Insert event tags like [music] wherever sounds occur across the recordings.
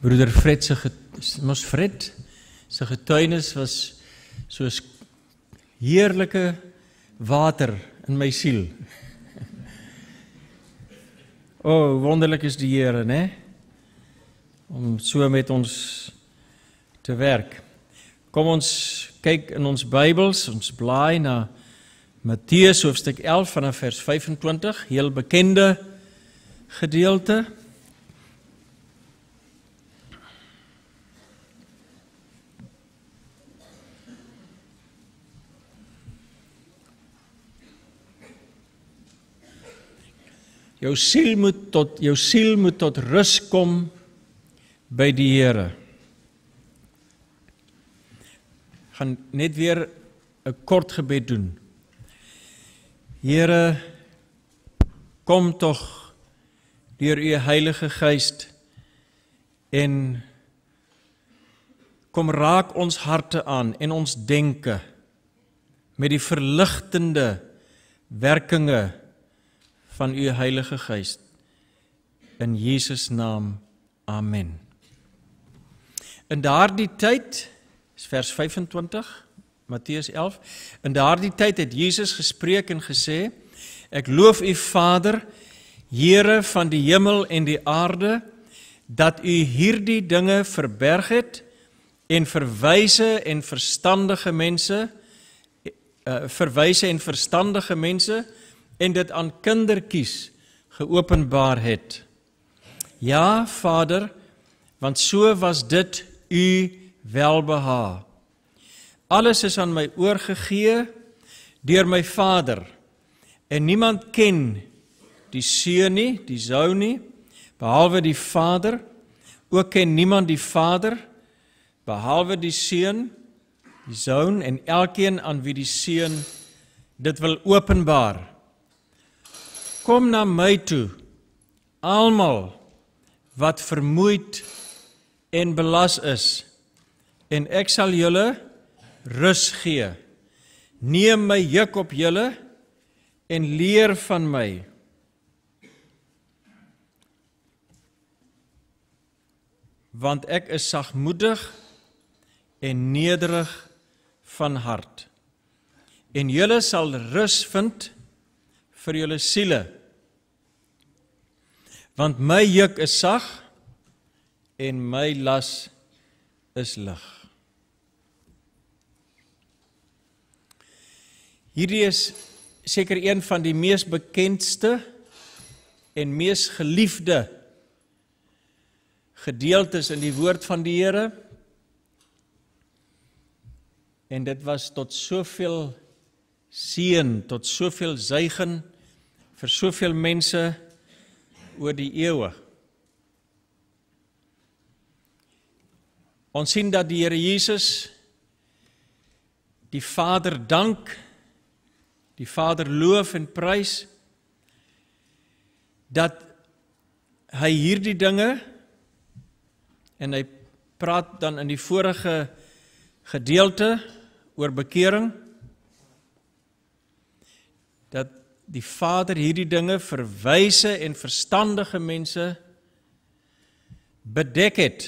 broeder Fred se mos Fred se getuienis was soos heerlike water in my siel. O, oh, wonderlik is die Here, né? Om so met ons te werk. Kom ons kyk in ons Bybels, ons blaai na Matteus hoofstuk 11 vanaf vers 25, heel bekende gedeelte. Jou siel moet tot jou siel moet tot rus kom by die Here. Gaan net weer 'n kort gebed doen. Here kom tog deur u Heilige Gees en kom raak ons harte aan en ons denke met die verligtende werkinge van u Heilige Gees. In Jesus naam. Amen. In daardie tyd, is vers 25, Matteus 11, in daardie tyd het Jesus gespreek en gesê: Ek loof u Vader, Here van die hemel en die aarde, dat u hierdie dinge verberg het en verwyse en verstandige mense eh, verwyse en verstandige mense en dit aan kindertjies geopenbaar het. Ja, Vader, want so was dit u welbeha. Alles is aan my oorgegee deur my Vader. En niemand ken die seun nie, die sou nie behalwe die Vader. Ook ken niemand die Vader behalwe die seun, die sou en elkeen aan wie die seun dit wil openbaar kom na my toe almal wat vermoeid en belas is en ek sal julle rus gee neem my juk op julle en leer van my want ek is sagmoedig en nederig van hart en julle sal rus vind vir julle siele Want my juk is sag en my las is lig. Hierdie is seker een van die mees bekendste en mees geliefde gedeeltes in die woord van die Here. En dit was tot soveel seën, tot soveel zuigen vir soveel mense oor die eeue. Ons sien dat die Here Jesus die Vader dank, die Vader loof en prys dat hy hierdie dinge en hy praat dan in die vorige gedeelte oor bekering dat die Vader hierdie dinge vir wyse en verstandige mense bedek het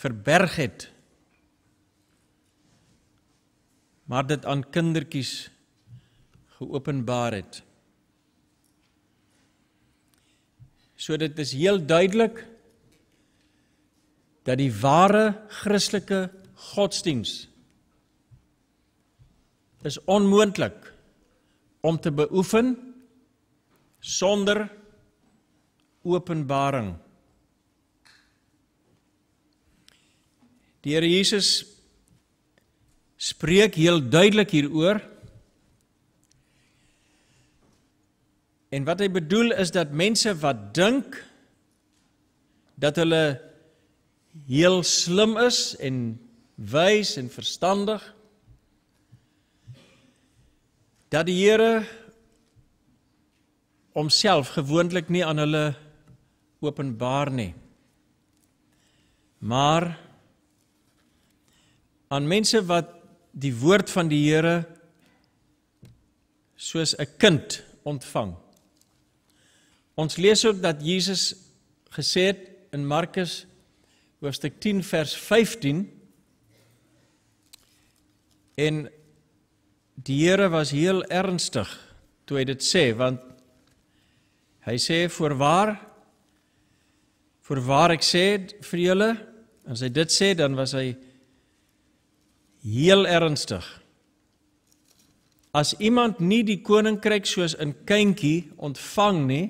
verberg het maar dit aan kindertjies geopenbaar het so dit is heel duidelik dat die ware Christelike godsdiens is onmoontlik om te beoefen sonder openbaring. Die Here Jesus spreek heel duidelik hieroor. En wat hy bedoel is dat mense wat dink dat hulle heel slim is en wys en verstandig dat die Here homself gewoonlik nie aan hulle openbaar nie. Maar aan mense wat die woord van die Here soos 'n kind ontvang. Ons lees ook dat Jesus gesê het in Markus hoofstuk 10 vers 15 en die Here was heel ernstig toe hy dit sê want hy sê vir waar vir waar ek sê vir julle as hy dit sê dan was hy heel ernstig as iemand nie die koninkryk soos 'n kindjie ontvang nie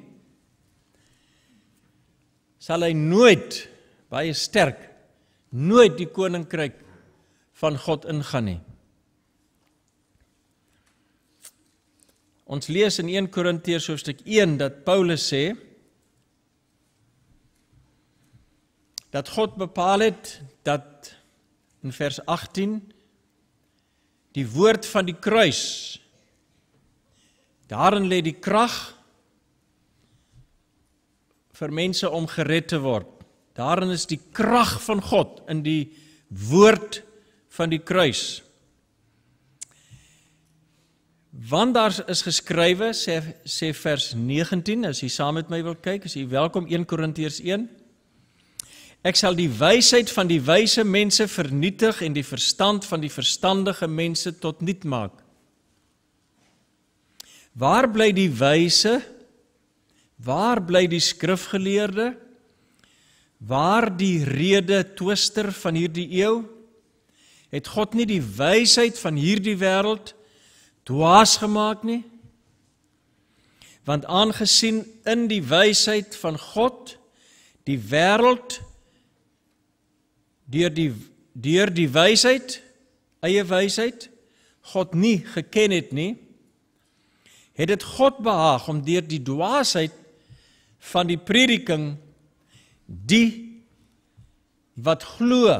sal hy nooit baie sterk nooit die koninkryk van God ingaan nie. Ons lees in 1 Korintiërs hoofstuk 1 dat Paulus sê dat God bepaal het dat in vers 18 die woord van die kruis daarin lê die krag vir mense om gered te word. Daarin is die krag van God in die woord van die kruis. Want daar is geskrywe sê sê vers 19 as jy saam met my wil kyk, as jy welkom 1 Korintiërs 1. Ek sal die wysheid van die wyse mense vernietig en die verstand van die verstandige mense tot niet maak. Waar bly die wyse? Waar bly die skrifgeleerde? Waar die rede twister van hierdie eeu? Het God nie die wysheid van hierdie wêreld dwaas gemaak nie. Want aangesien in die wysheid van God die wêreld deur die deur die wysheid eie wysheid God nie geken het nie, het dit God behaag om deur die dwaasheid van die prediking die wat glo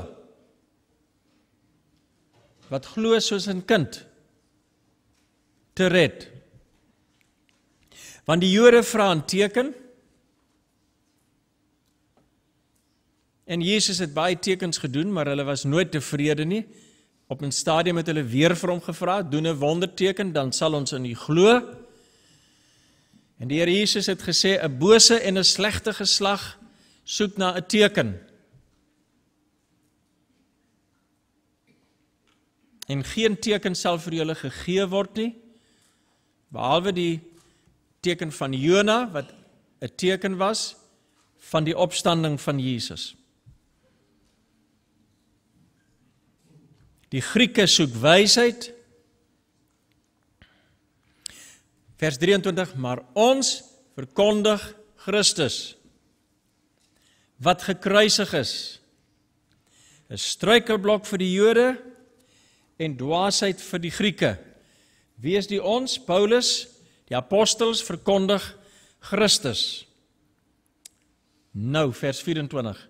wat glo soos 'n kind te red. Want die Jode vra 'n teken. En Jesus het baie tekens gedoen, maar hulle was nooit tevrede nie. Op 'n stadium het hulle weer vir hom gevra, "Doen 'n wonderteken, dan sal ons in U glo." En die Here Jesus het gesê, "’n Bose en 'n slegte geslag soek na 'n teken." En geen teken sal vir julle gegee word nie behalwe die teken van Jona wat 'n teken was van die opstanding van Jesus. Die Grieke soek wysheid. Vers 23: Maar ons verkondig Christus wat gekruisig is. 'n Struikelblok vir die Jode en dwaasheid vir die Grieke. Wees die ons Paulus, die apostels verkondig Christus. Nou vers 24.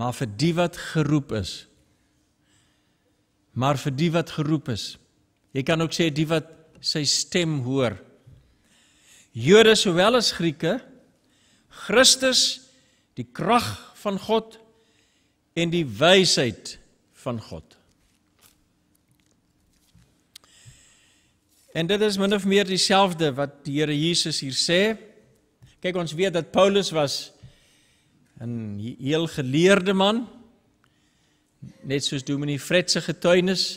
Maar vir die wat geroep is. Maar vir die wat geroep is. Jy kan ook sê die wat sy stem hoor. Jode sowel as Grieke, Christus die krag van God en die wysheid van God. En dit is min of meer dieselfde wat die Here Jesus hier sê. Kyk ons weet dat Paulus was 'n heel geleerde man, net soos Dominee Fred se getuienis.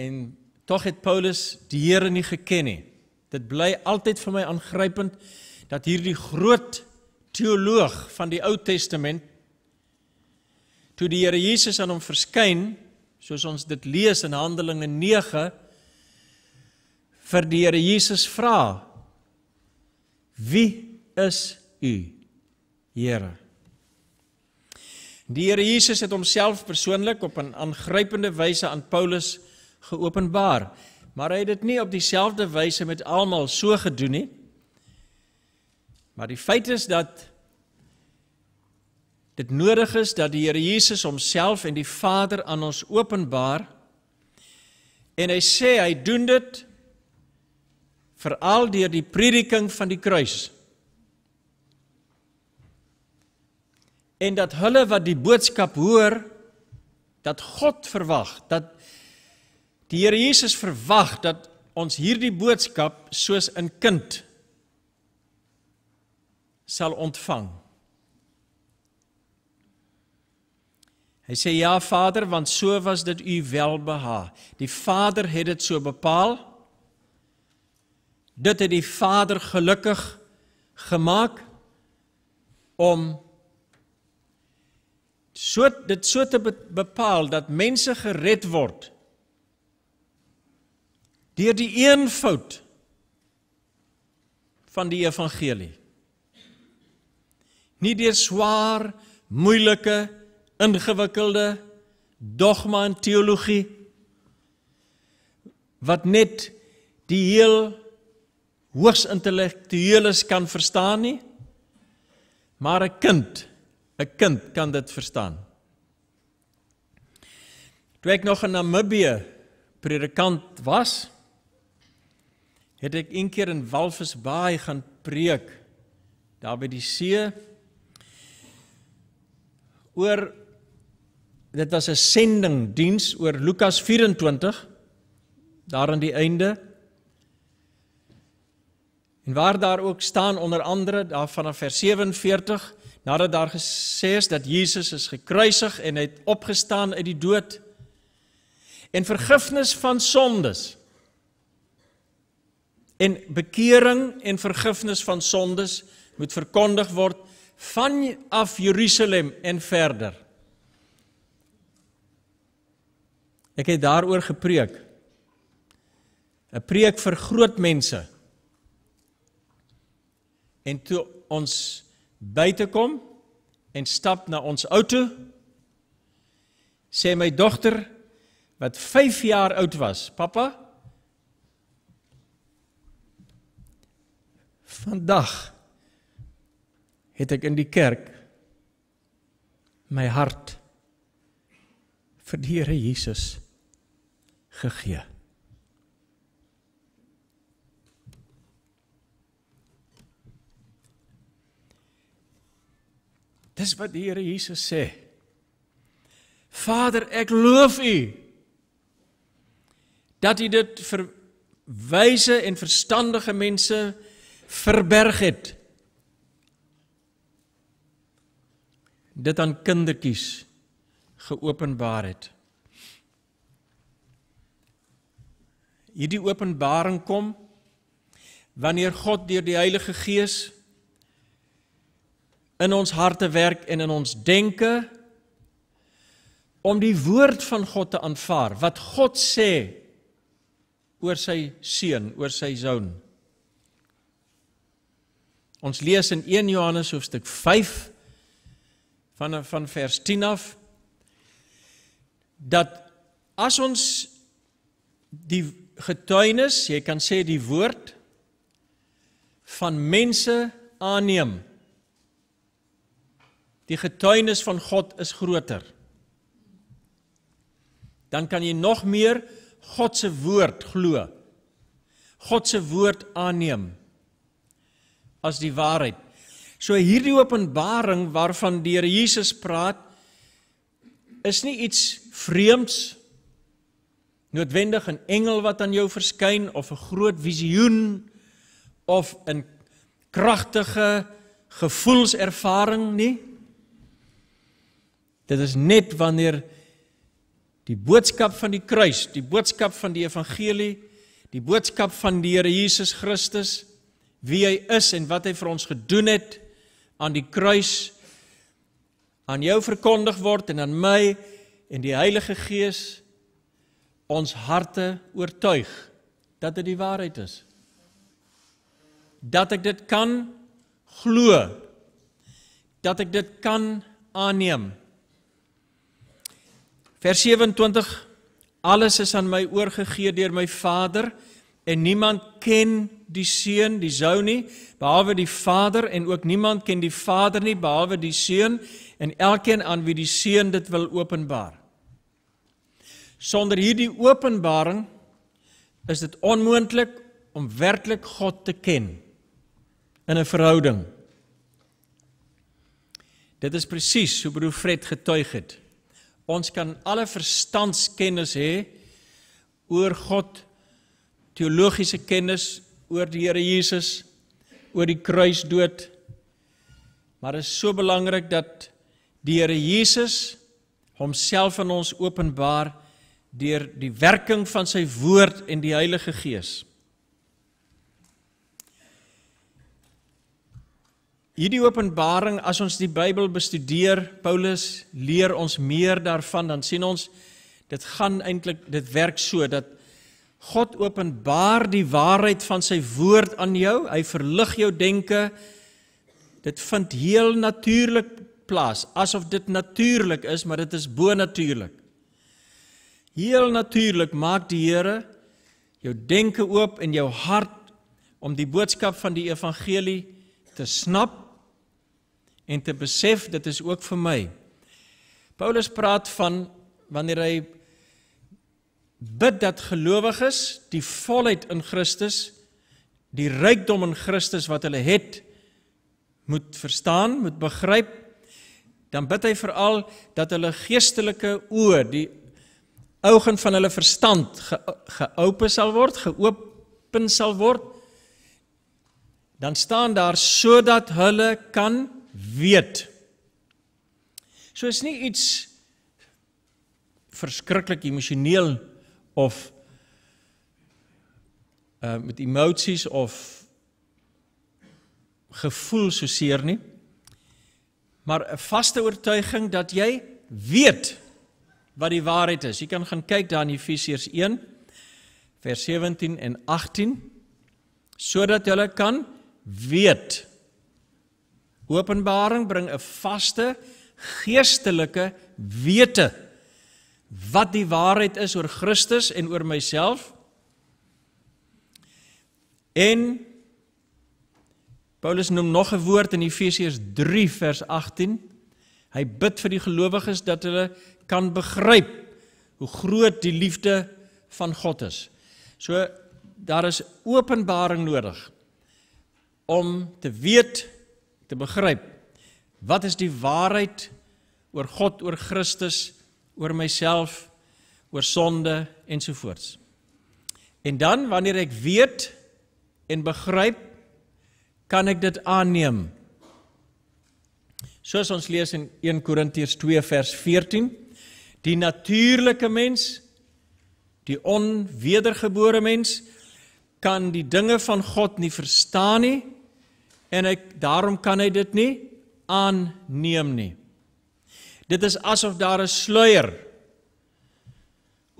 En tog het Paulus die Here nie geken nie. Dit bly altyd vir my aangrypend dat hierdie groot teoloog van die Ou Testament toe die Here Jesus aan hom verskyn het soos ons dit lees in Handelinge 9 vir die Here Jesus vra Wie is u Here Die Here Jesus het homself persoonlik op 'n aangrypende wyse aan Paulus geopenbaar maar hy het dit nie op dieselfde wyse met almal so gedoen nie Maar die feit is dat dit nodig is dat die Here Jesus homself en die Vader aan ons openbaar. En hy sê hy doen dit veral deur die prediking van die kruis. En dat hulle wat die boodskap hoor, dat God verwag, dat die Here Jesus verwag dat ons hierdie boodskap soos 'n kind sal ontvang. Hy sê ja Vader, want so was dit u welbeha. Die Vader het dit so bepaal. Dit het die Vader gelukkig gemaak om so dit so te bepaal dat mense gered word deur die een fout van die evangelie. Nie deur swaar, moeilike ingewikkelde dogma en teologie wat net die heel hoogs intellektueles kan verstaan nie maar 'n kind 'n kind kan dit verstaan toe ek nog in Namibië predikant was het ek een keer in Walvisbaai gaan preek daar by die see oor dit was 'n sendingdiens oor Lukas 24 daar aan die einde. En waar daar ook staan onder andere daar vanaf vers 47 nadat daar gesê is dat Jesus is gekruisig en het opgestaan uit die dood en vergifnis van sondes en bekering en vergifnis van sondes moet verkondig word van af Jerusalem en verder. Ek het daaroor gepreek. 'n Preek vir groot mense. En toe ons buite kom en stap na ons outo, sê my dogter wat 5 jaar oud was, "Pappa, vandag het ek in die kerk my hart vir die Here Jesus" gegee. Dis wat die Here Jesus sê. Vader, ek loof U dat U dit vir wyse en verstandige mense verberg het. Dit aan kindertjies geopenbaar het. hierdie openbaring kom wanneer God deur die Heilige Gees in ons harte werk en in ons denke om die woord van God te aanvaar wat God sê oor sy seun, oor sy seun. Ons lees in 1 Johannes hoofstuk 5 van van vers 10 af dat as ons die getuienis, jy kan sê die woord van mense aanneem. Die getuienis van God is groter. Dan kan jy nog meer God se woord glo. God se woord aanneem as die waarheid. So hierdie openbaring waarvan deur Jesus praat is nie iets vreemds nie noodwendig 'n engel wat aan jou verskyn of 'n groot visioen of 'n kragtige gevoelservaring nie. Dit is net wanneer die boodskap van die kruis, die boodskap van die evangelie, die boodskap van die Here Jesus Christus, wie hy is en wat hy vir ons gedoen het aan die kruis aan jou verkondig word en aan my en die Heilige Gees ons harte oortuig dat dit die waarheid is. Dat ek dit kan glo. Dat ek dit kan aanneem. Vers 27 Alles is aan my oorgegee deur my Vader en niemand ken die seun die sou nie behalwe die Vader en ook niemand ken die Vader nie behalwe die seun en elkeen aan wie die seun dit wil openbaar. Sonder hierdie openbaring is dit onmoontlik om werklik God te ken in 'n verhouding. Dit is presies hoe broer Fred getuig het. Ons kan alle verstandskennis hê oor God, teologiese kennis oor die Here Jesus, oor die kruisdood. Maar dit is so belangrik dat die Here Jesus homself aan ons openbaar deur die werking van sy woord en die Heilige Gees. Hierdie openbaring as ons die Bybel bestudeer, Paulus leer ons meer daarvan dan sien ons dit gaan eintlik dit werk so dat God openbaar die waarheid van sy woord aan jou, hy verlig jou denke. Dit vind heel natuurlik plaas, asof dit natuurlik is, maar dit is bo natuurlik. Heel natuurlik maak die Here jou denke oop en jou hart om die boodskap van die evangelie te snap en te besef dit is ook vir my. Paulus praat van wanneer hy bid dat gelowiges die volheid in Christus, die rykdom in Christus wat hulle het, moet verstaan, moet begryp, dan bid hy veral dat hulle geestelike oë, die oogen van hulle verstand ge geopen sal word, geopen sal word, dan staan daar sodat hulle kan weet. So is nie iets verskriklik emosioneel of uh, met emoties of gevoel so seer nie, maar 'n vaste oortuiging dat jy weet wat die waarheid is. Jy kan gaan kyk daar in Efesiërs 1 vers 17 en 18 sodat jy kan weet. Openbaring bring 'n vaste geestelike wete wat die waarheid is oor Christus en oor myself. En Paulus noem nog 'n woord in Efesiërs 3 vers 18. Hy bid vir die gelowiges dat hulle kan begryp hoe groot die liefde van God is. So daar is openbaring nodig om te weet te begryp wat is die waarheid oor God, oor Christus, oor myself, oor sonde ensovoorts. En dan wanneer ek weet en begryp kan ek dit aanneem. Soos ons lees in 1 Korintiërs 2 vers 14 die natuurlike mens, die onwedergebore mens kan die dinge van God nie verstaan nie en hy daarom kan hy dit nie aanneem nie. Dit is asof daar 'n sluier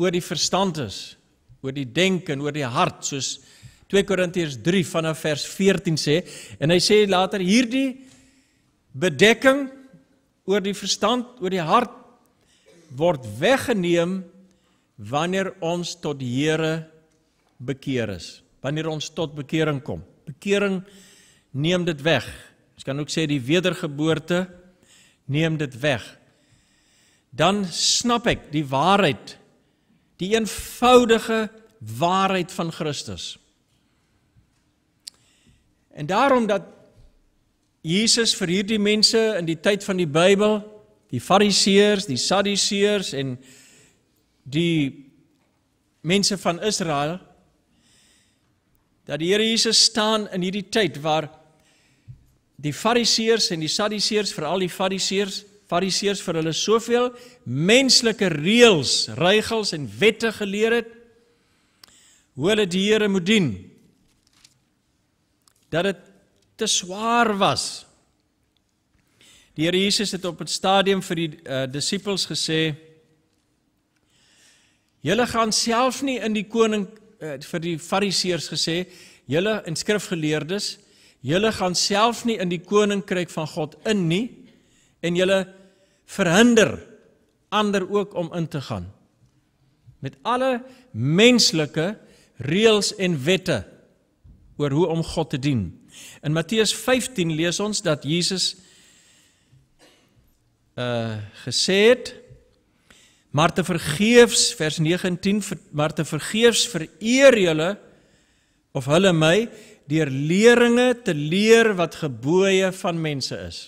oor die verstand is, oor die denke en oor die hart soos 2 Korintiërs 3 vanaf vers 14 sê en hy sê later hierdie bedekking oor die verstand, oor die hart word weggeneem wanneer ons tot die Here bekeer is. Wanneer ons tot bekering kom. Bekering neem dit weg. Ons kan ook sê die wedergeboorte neem dit weg. Dan snap ek die waarheid, die eenvoudige waarheid van Christus. En daarom dat Jesus vir hierdie mense in die tyd van die Bybel die fariseërs, die sadiseërs en die mense van Israel dat die Here Jesus staan in hierdie tyd waar die fariseërs en die sadiseërs veral die fariseërs fariseërs vir hulle soveel menslike reëls, regels en wette geleer het hoe hulle die Here moet dien dat dit te swaar was Here Jesus het op 'n stadium vir die uh, disippels gesê: "Julle gaan self nie in die koning uh, vir die fariseërs gesê, julle en skrifgeleerdes, julle gaan self nie in die koninkryk van God in nie en julle verhinder ander ook om in te gaan." Met alle menslike reëls en wette oor hoe om God te dien. In Matteus 15 lees ons dat Jesus Eh, gesê het maar te vergeefs vers 19 maar te vergeefs vereer julle of hulle my deur leringe te leer wat geboye van mense is.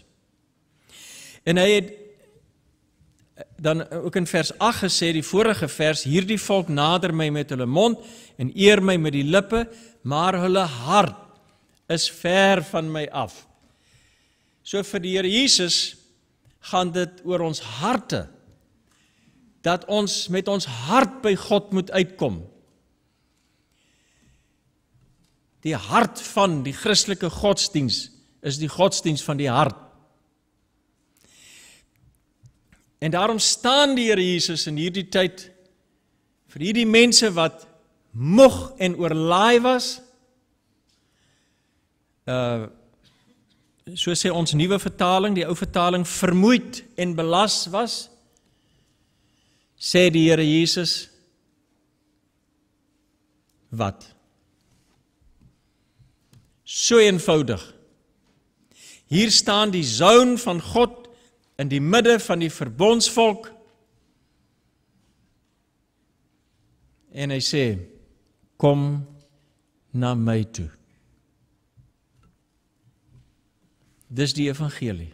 En hy het eh, dan ook in vers 8 gesê die vorige vers hierdie volk nader my met hulle mond en eer my met die lippe maar hulle hart is ver van my af. So vir die Here Jesus gaan dit oor ons harte. Dat ons met ons hart by God moet uitkom. Die hart van die Christelike godsdiens is die godsdiens van die hart. En daarom staan die Here Jesus in hierdie tyd vir hierdie mense wat moeg en oorlaai was. Uh so sê ons nuwe vertaling, die ou vertaling vermoeid en belas was. Sê die Here Jesus wat so eenvoudig. Hier staan die zoon van God in die midde van die verbondsvolk. En hy sê: Kom na my toe. Dis die evangelie.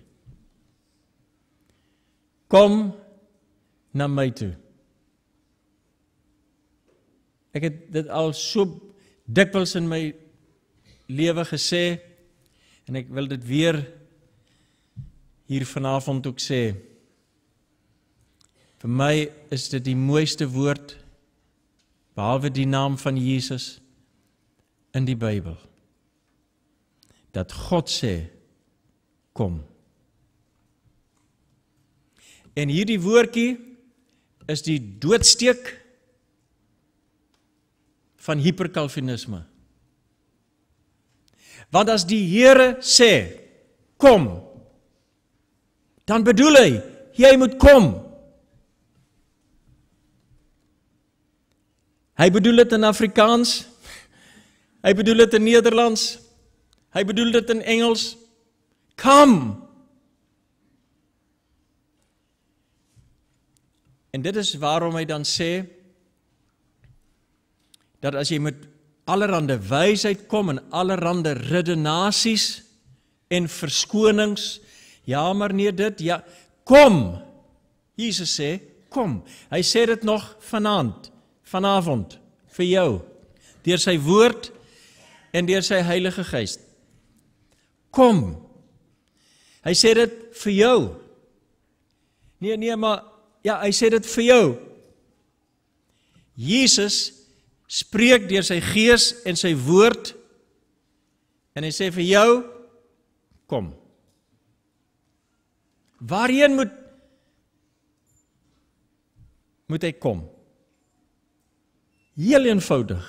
Kom na my toe. Ek het dit al so dikwels in my lewe gesê en ek wil dit weer hier vanavond ook sê. Vir my is dit die mooiste woord behalwe die naam van Jesus in die Bybel. Dat God sê kom. En hierdie woordjie is die doodsteek van hiperkalvinisme. Want as die Here sê kom, dan bedoel hy jy moet kom. Hy bedoel dit in Afrikaans. Hy bedoel dit in Nederlands. Hy bedoel dit in Engels. Come. En dit is waarom hy dan sê dat as jy met allerlei wysheid kom en allerlei redenasies en verskonings, ja maar nee dit, ja, kom. Jesus sê, kom. Hy sê dit nog vanaand, vanavond vir jou deur sy woord en deur sy Heilige Gees. Kom. Hy sê dit vir jou. Nee nee, maar ja, hy sê dit vir jou. Jesus spreek deur sy gees en sy woord en hy sê vir jou kom. Waarheen moet moet hy kom? Heel eenvoudig.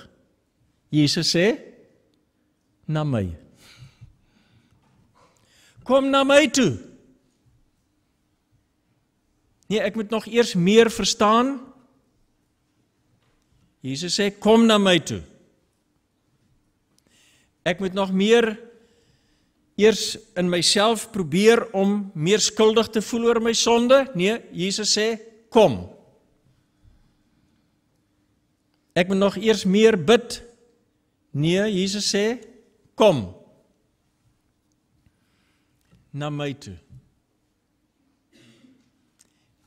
Jesus sê na my kom na my toe. Nee, ek moet nog eers meer verstaan. Jesus sê kom na my toe. Ek moet nog meer eers in myself probeer om meer skuldig te voel oor my sonde. Nee, Jesus sê kom. Ek moet nog eers meer bid. Nee, Jesus sê kom na my toe.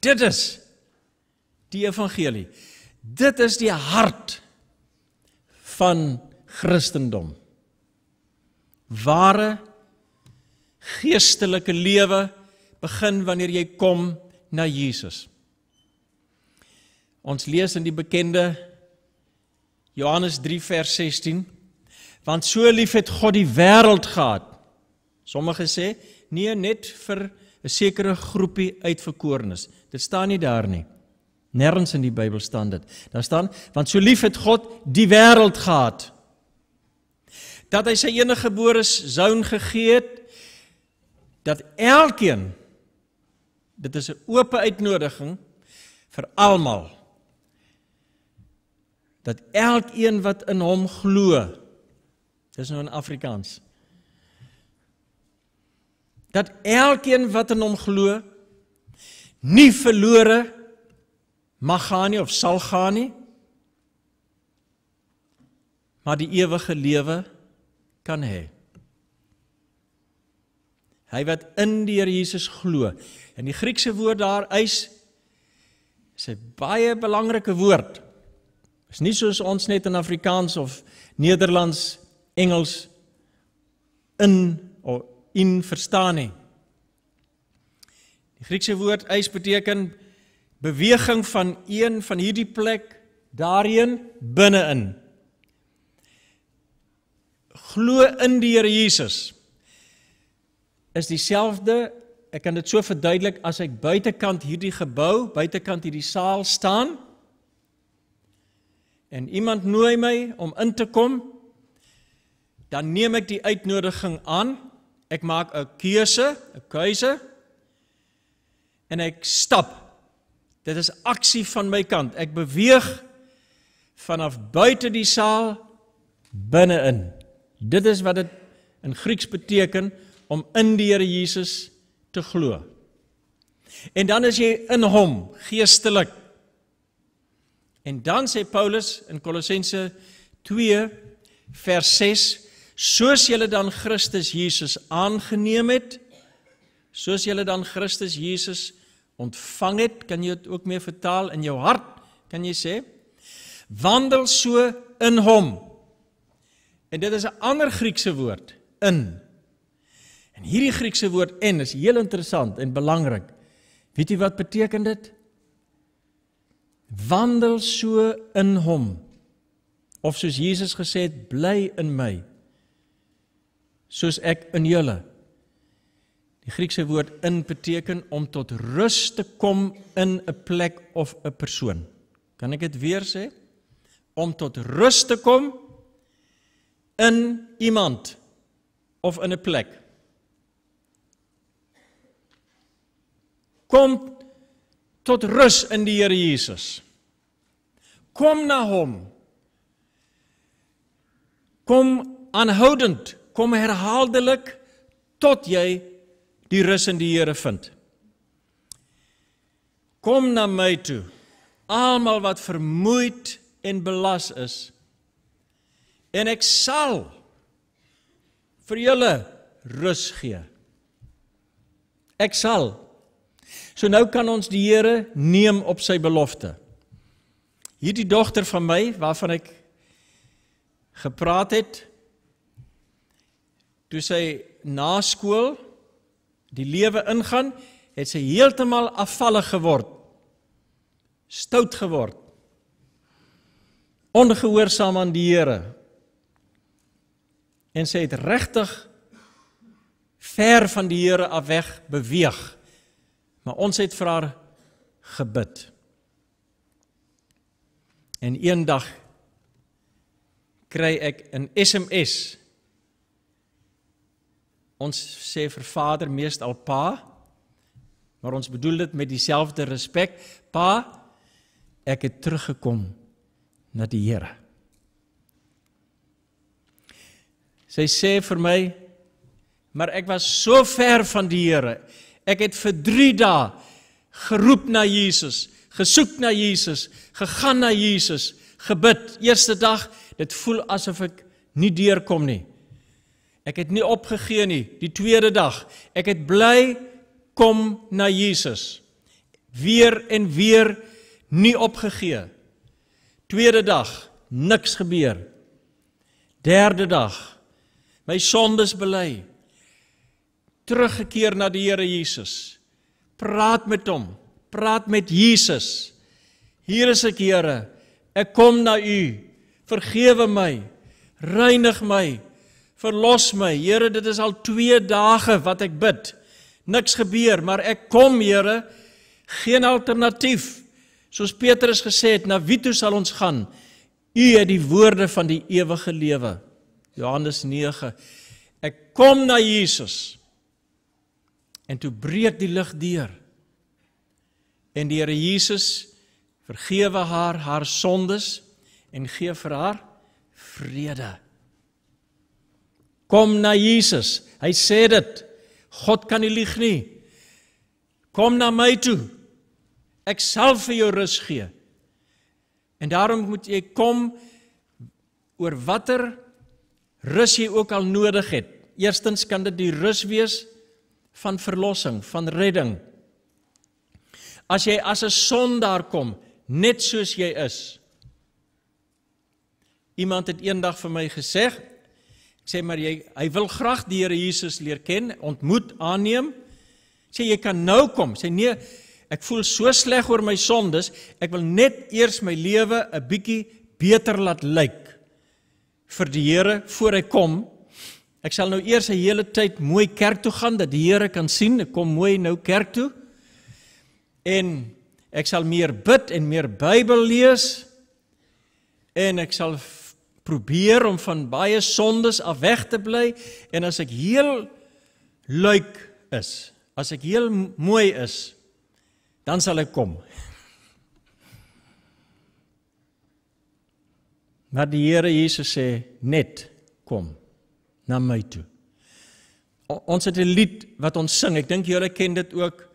Dit is die evangelie. Dit is die hart van Christendom. Ware geestelike lewe begin wanneer jy kom na Jesus. Ons lees in die bekende Johannes 3 vers 16 want so lief het God die wêreld gehad. Sommige sê nie net vir 'n sekere groepie uitverkorenes. Dit staan nie daar nie. Nêrens in die Bybel staan dit. Daar staan want so lief het God die wêreld gehad dat hy sy enige gebore seun gegee het dat elkeen dit is 'n oop uitnodiging vir almal dat elkeen wat in hom glo dis nou in Afrikaans dat elkeen wat in hom glo nie verlore mag gaan nie of sal gaan nie maar die ewige lewe kan hê. Hy wat in die Here Jesus glo. En die Griekse woord daar is 'n baie belangrike woord. Is nie soos ons net in Afrikaans of Nederlands, Engels in of en verstaan nie. Die Griekse woord eis beteken beweging van een van hierdie plek daarheen binne-in. Glo in die Here Jesus is dieselfde, ek kan dit so verduidelik as ek buitekant hierdie gebou, buitekant hierdie saal staan en iemand nooi my om in te kom, dan neem ek die uitnodiging aan Ek maak 'n keuse, 'n keuse en ek stap. Dit is aksie van my kant. Ek beweeg vanaf buite die saal binne-in. Dit is wat dit in Grieks beteken om in die Here Jesus te glo. En dan as jy in hom geestelik. En dan sê Paulus in Kolossense 2 vers 6 soos julle dan Christus Jesus aangeneem het, soos julle dan Christus Jesus ontvang het, kan jy dit ook mee vertaal in jou hart, kan jy sê? Wandel so in hom. En dit is 'n ander Griekse woord, in. En hierdie Griekse woord en is heel interessant en belangrik. Weet jy wat beteken dit? Wandel so in hom. Of soos Jesus gesê het, bly in my soos ek in julle. Die Griekse woord in beteken om tot rus te kom in 'n plek of 'n persoon. Kan ek dit weer sê? Om tot rus te kom in iemand of in 'n plek. Kom tot rus in die Here Jesus. Kom na hom. Kom aanhoudend kom herhaaldelik tot jy die rus in die Here vind. Kom na my toe, almal wat vermoeid en belas is, en ek sal vir julle rus gee. Ek sal. So nou kan ons die Here neem op sy belofte. Hierdie dogter van my waarvan ek gepraat het, toe sy na skool die lewe ingaan, het sy heeltemal afvallig geword. Stout geword. Ongehoorsaam aan die Here. En sy het regtig ver van die Here af weg beweeg. Maar ons het vir haar gebid. En eendag kry ek 'n SMS Ons sê vir Vader meestal Pa, maar ons bedoel dit met dieselfde respek. Pa, ek het teruggekom na die Here. Sy sê vir my, maar ek was so ver van die Here. Ek het vir 3 dae geroep na Jesus, gesoek na Jesus, gegaan na Jesus, gebid. Eerste dag, dit voel asof ek nie deurkom nie. Ek het nie opgegee nie die tweede dag. Ek het bly kom na Jesus. Weer en weer nie opgegee. Tweede dag, niks gebeur. Derde dag, my sondes bely. Teruggekeer na die Here Jesus. Praat met hom. Praat met Jesus. Hier is ek, Here. Ek kom na U. Vergewe my. Reinig my. Verlos my, Here, dit is al 2 dae wat ek bid. Niks gebeur, maar ek kom, Here, geen alternatief. Soos Petrus gesê het, na wie toe sal ons gaan? U het die woorde van die ewige lewe. Johannes 9. Ek kom na Jesus. En toe breek die lig deur. En die Here Jesus vergewe haar haar sondes en gee vir haar vrede. Kom na Jesus. Hy sê dit. God kan nie lieg nie. Kom na my toe. Ek sal vir jou rus gee. En daarom moet jy kom oor watter rus jy ook al nodig het. Eerstens kan dit die rus wees van verlossing, van redding. As jy as 'n sondaar kom, net soos jy is. Iemand het eendag vir my gesê, Sê maar jy hy wil graag die Here Jesus leer ken, ontmoet, aanneem. Sê jy kan nou kom. Sê nee, ek voel so sleg oor my sondes. Ek wil net eers my lewe 'n bietjie beter laat lyk vir die Here voor hy kom. Ek sal nou eers 'n hele tyd mooi kerk toe gaan dat die Here kan sien ek kom mooi nou kerk toe. En ek sal meer bid en meer Bybel lees. En ek sal probeer om van baie sondes af weg te bly en as ek heel luik is, as ek heel mooi is, dan sal ek kom. Maar die Here Jesus sê net kom na my toe. O, ons het 'n lied wat ons sing. Ek dink julle ken dit ook.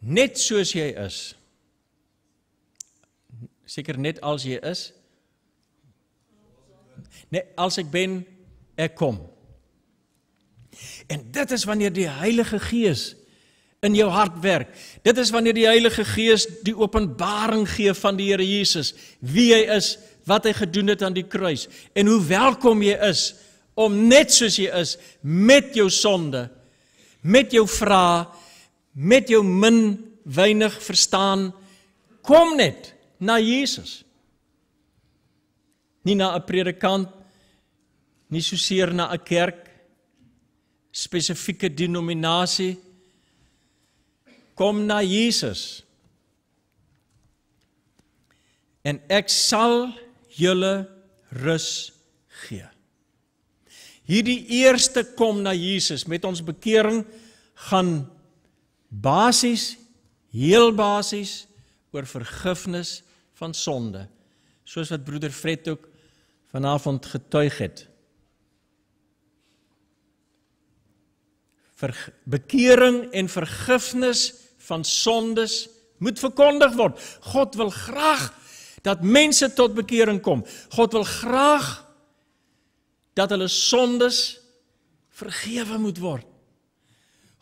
Net soos jy is. Seker net as jy is. Nee, als ik ben, ik kom. En dit is wanneer die Heilige Gees in jou hart werk. Dit is wanneer die Heilige Gees die openbaring gee van die Here Jesus, wie hy is, wat hy gedoen het aan die kruis en hoe welkom jy is om net soos jy is met jou sonde, met jou vrae, met jou min weinig verstaan kom net na Jesus nie na 'n predikant nie so seer na 'n kerk spesifieke denominasie kom na Jesus en ek sal julle rus gee hierdie eerste kom na Jesus met ons bekering gaan basies heel basies oor vergifnis van sonde soos wat broeder Fred ook vanavond getuig het. Ver, bekering en vergifnis van sondes moet verkondig word. God wil graag dat mense tot bekering kom. God wil graag dat hulle sondes vergewe moet word.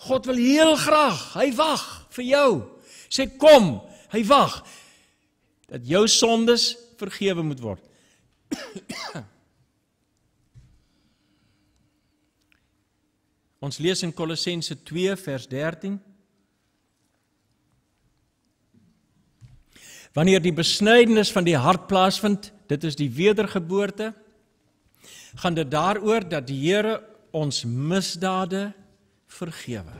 God wil heel graag. Hy wag vir jou. Sê kom. Hy wag dat jou sondes vergewe moet word. [coughs] Ons lees in Kolossense 2 vers 13. Wanneer die besnydenis van die hart plaasvind, dit is die wedergeboorte, gaan dit daaroor dat die Here ons misdade vergewe.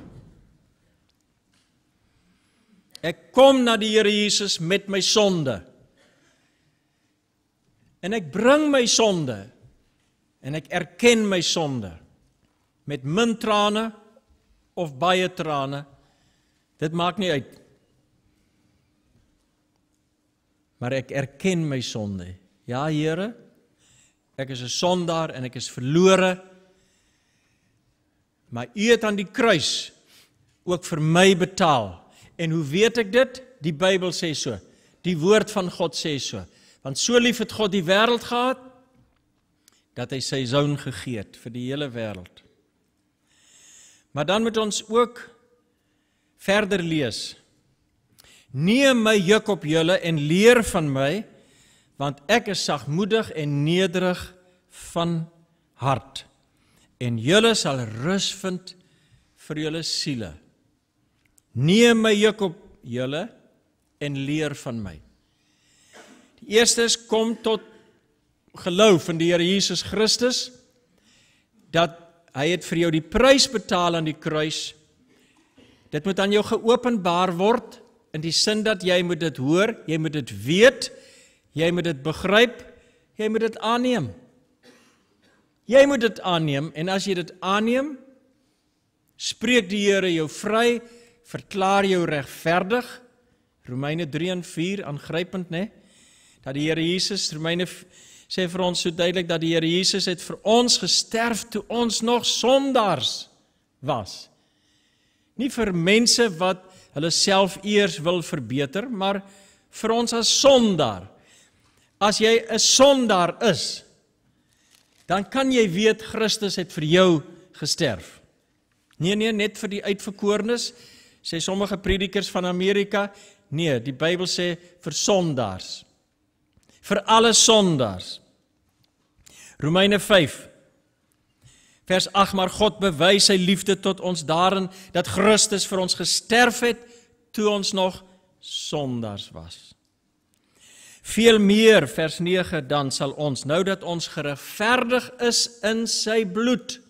Ek kom na die Here Jesus met my sonde en ek bring my sonde en ek erken my sonde met min trane of baie trane dit maak nie uit maar ek erken my sonde ja Here ek is 'n sondaar en ek is verlore maar u het aan die kruis ook vir my betaal en hoe weet ek dit die Bybel sê so die woord van God sê so Want so lief het God die wêreld gehad dat hy sy seun gegee het vir die hele wêreld. Maar dan moet ons ook verder lees. Neem my juk op julle en leer van my want ek is sagmoedig en nederig van hart en julle sal rus vind vir julle siele. Neem my juk op julle en leer van my. Die eerste is kom tot geloof in die Here Jesus Christus dat hy het vir jou die prys betaal aan die kruis. Dit moet aan jou geopenbaar word in die sin dat jy moet dit hoor, jy moet dit weet, jy moet dit begryp, jy moet dit aanneem. Jy moet dit aanneem en as jy dit aanneem, spreek die Here jou vry, verklaar jou regverdig. Romeine 3 en 4 aangrypend, né? Nee? Dat die Here Jesus Romeine sê vir ons so duidelik dat die Here Jesus het vir ons gesterf toe ons nog sondaars was. Nie vir mense wat hulle self eers wil verbeter, maar vir ons as sondaar. As jy 'n sondaar is, dan kan jy weet Christus het vir jou gesterf. Nee nee, net vir die uitverkorenes sê sommige predikers van Amerika, nee, die Bybel sê vir sondaars vir alle sondaars. Romeine 5 vers 8 maar God bewys sy liefde tot ons daarin dat Christus vir ons gesterf het toe ons nog sondaars was. Veel meer vers 9 dan sal ons nou dat ons geregverdig is in sy bloed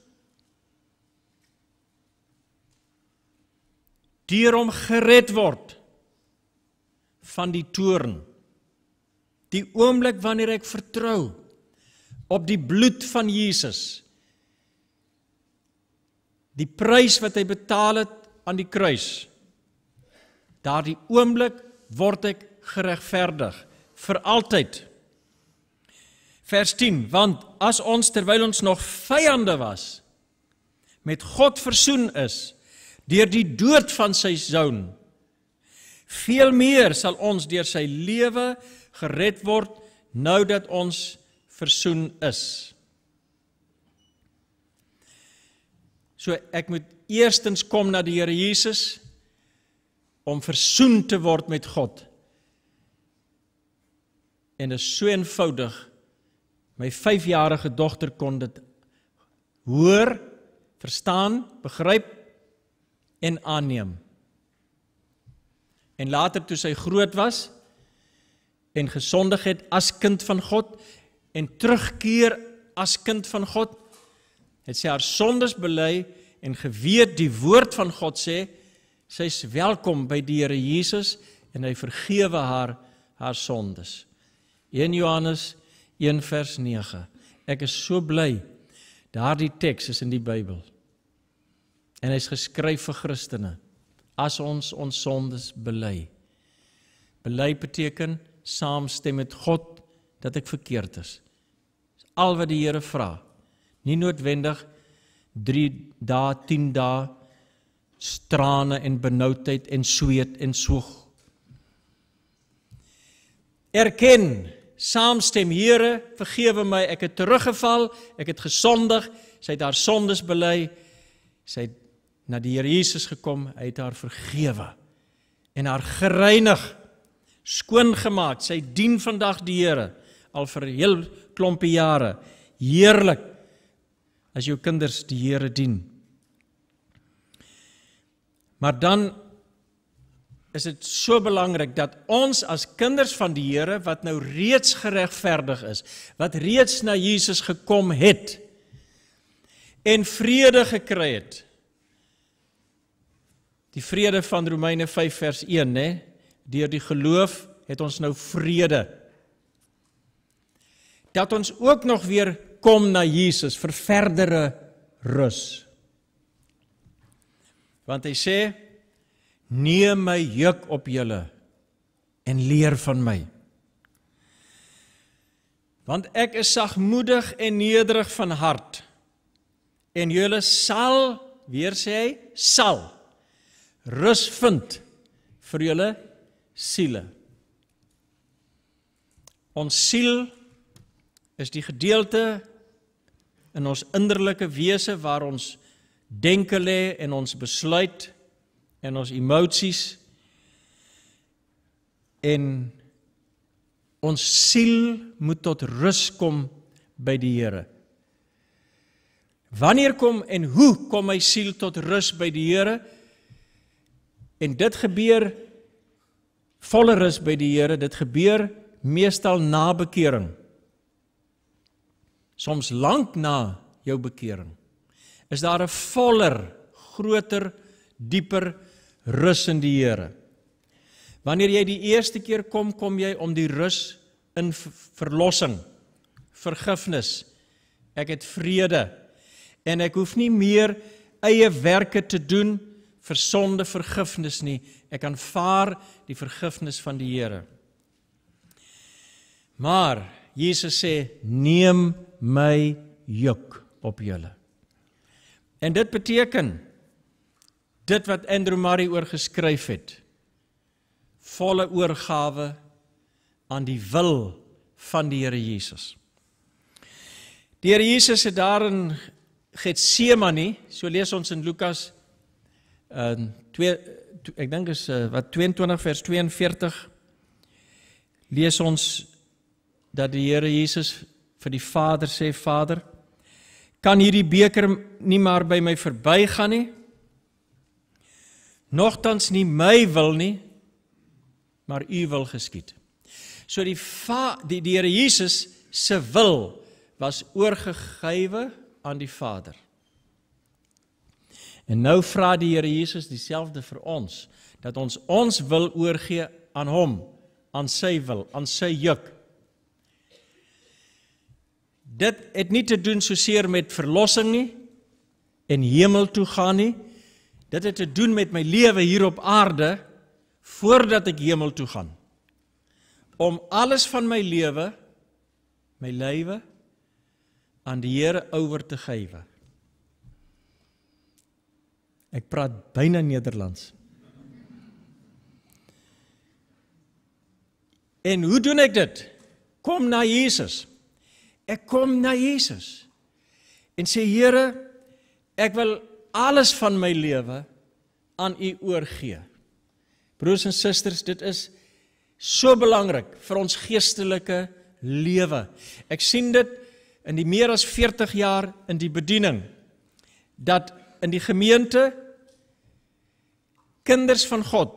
deur hom gered word van die toorn Die oomblik wanneer ek vertrou op die bloed van Jesus. Die prys wat hy betaal het aan die kruis. Daardie oomblik word ek geregverdig vir altyd. Vers 10, want as ons terwyl ons nog vyande was met God versoen is deur die dood van sy seun, veel meer sal ons deur sy lewe gered word nou dat ons versoen is. So ek moet eerstens kom na die Here Jesus om versoen te word met God. En dit is so eenvoudig. My 5-jarige dogter kon dit hoor, verstaan, begryp en aanneem. En later toe sy groot was, en gesondigheid as kind van God en terugkeer as kind van God. Het sy haar sondes bely en geweet die woord van God sê sy's welkom by die Here Jesus en hy vergewe haar haar sondes. 1 Johannes 1 vers 9. Ek is so bly. Daardie teks is in die Bybel. En hy's geskryf vir Christene. As ons ons sondes bely. Bely beteken saamstem met God dat ek verkeerd is. Dis al wat die Here vra. Nie noodwendig 3 dae, 10 dae strane en benoudheid en sweet en swoeg. Erken, saamstem Here, vergewe my, ek het teruggeval, ek het gesondig, sy het haar sondes bely, sy het na die Here Jesus gekom, hy het haar vergewe en haar gereinig skoongemaak. Sy dien vandag die Here al vir 'n heel klompie jare. Heerlik as jou kinders die Here dien. Maar dan is dit so belangrik dat ons as kinders van die Here wat nou reeds geregverdig is, wat reeds na Jesus gekom het en vrede gekry het. Die vrede van Romeine 5 vers 1, né? Deur die geloof het ons nou vrede. Dat ons ook nog weer kom na Jesus vir verdere rus. Want hy sê: "Neem my juk op julle en leer van my." Want ek is sagmoedig en nederig van hart. En julle sal, weer sê hy, sal rus vind vir julle siele. Ons siel is die gedeelte in ons innerlike wese waar ons denke lê en ons besluit en ons emosies en ons siel moet tot rus kom by die Here. Wanneer kom en hoe kom my siel tot rus by die Here? En dit gebeur volle rus by die Here. Dit gebeur meestal na bekering. Soms lank na jou bekering. Is daar 'n voller, groter, dieper rus in die Here? Wanneer jy die eerste keer kom, kom jy om die rus in verlossing, vergifnis. Ek het vrede en ek hoef nie meer eie werke te doen vir sonde vergifnis nie ek aanvaar die vergifnis van die Here. Maar Jesus sê neem my juk op julle. En dit beteken dit wat Andrew Murray oorgeskryf het. Volle oorgawe aan die wil van die Here Jesus. Die Here Jesus het daarin Getsemane, so lees ons in Lukas eh, ek dink is eh, wat 22 vers 42 lees ons dat die Here Jesus vir die Vader sê Vader kan hierdie beker nie maar by my verbygaan nie nogtans nie my wil nie maar u wil geskied so die va, die, die Here Jesus se wil was oorgegewe aan die Vader En nou vra die Here Jesus dieselfde vir ons dat ons ons wil oorgee aan hom, aan sy wil, aan sy juk. Dit het nie te doen soseer met verlossing nie en hemel toe gaan nie. Dit het te doen met my lewe hier op aarde voordat ek hemel toe gaan. Om alles van my lewe, my lywe aan die Here oor te gee. Ek praat byna Nederlands. En hoe doen ek dit? Kom na Jesus. Ek kom na Jesus. En sê Here, ek wil alles van my lewe aan U oorgee. Broers en susters, dit is so belangrik vir ons geestelike lewe. Ek sien dit in die meer as 40 jaar in die bediening dat in die gemeente kinders van God